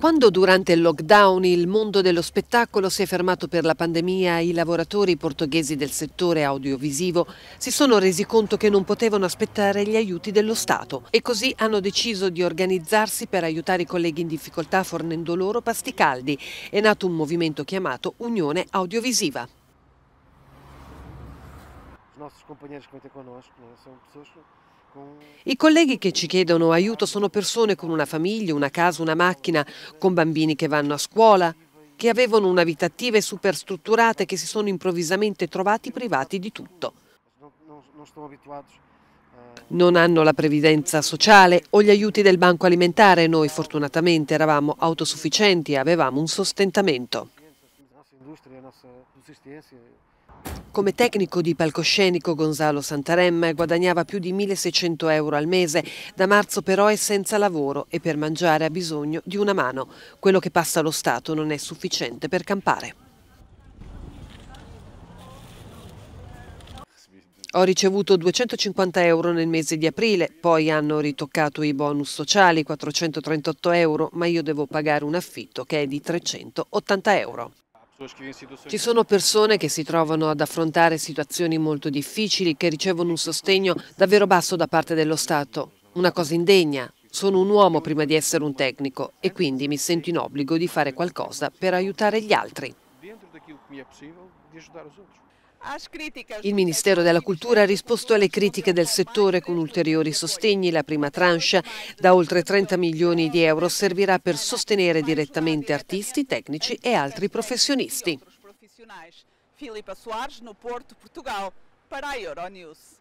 Quando durante il lockdown il mondo dello spettacolo si è fermato per la pandemia, i lavoratori portoghesi del settore audiovisivo si sono resi conto che non potevano aspettare gli aiuti dello Stato e così hanno deciso di organizzarsi per aiutare i colleghi in difficoltà fornendo loro pasti caldi. È nato un movimento chiamato Unione Audiovisiva. I nostri compagni che con noi eh, sono persone i colleghi che ci chiedono aiuto sono persone con una famiglia, una casa, una macchina, con bambini che vanno a scuola, che avevano una vita attiva e superstrutturata e che si sono improvvisamente trovati privati di tutto. Non hanno la previdenza sociale o gli aiuti del banco alimentare, noi fortunatamente eravamo autosufficienti e avevamo un sostentamento indústria, a nossa resistência. Come tecnico di palcoscenico Gonzalo Santarem guadagnava più di 1600 euro al mese, da marzo però è senza lavoro e per mangiare ha bisogno di una mano. Quello che passa allo Stato non è sufficiente per campare. Ho ricevuto 250 euro nel mese di aprile, poi hanno ritoccato i bonus sociali, 438 euro, ma io devo pagare un affitto che è di 380 euro. Ci sono persone che si trovano ad affrontare situazioni molto difficili, che ricevono un sostegno davvero basso da parte dello Stato. Una cosa indegna. Sono un uomo prima di essere un tecnico e quindi mi sento in obbligo di fare qualcosa per aiutare gli altri. Il Ministero della Cultura ha risposto alle critiche del settore con ulteriori sostegni. La prima tranche da oltre 30 milioni di euro servirà per sostenere direttamente artisti, tecnici e altri professionisti. Filipa Soares, no Porto, Portugal, para a Euronews.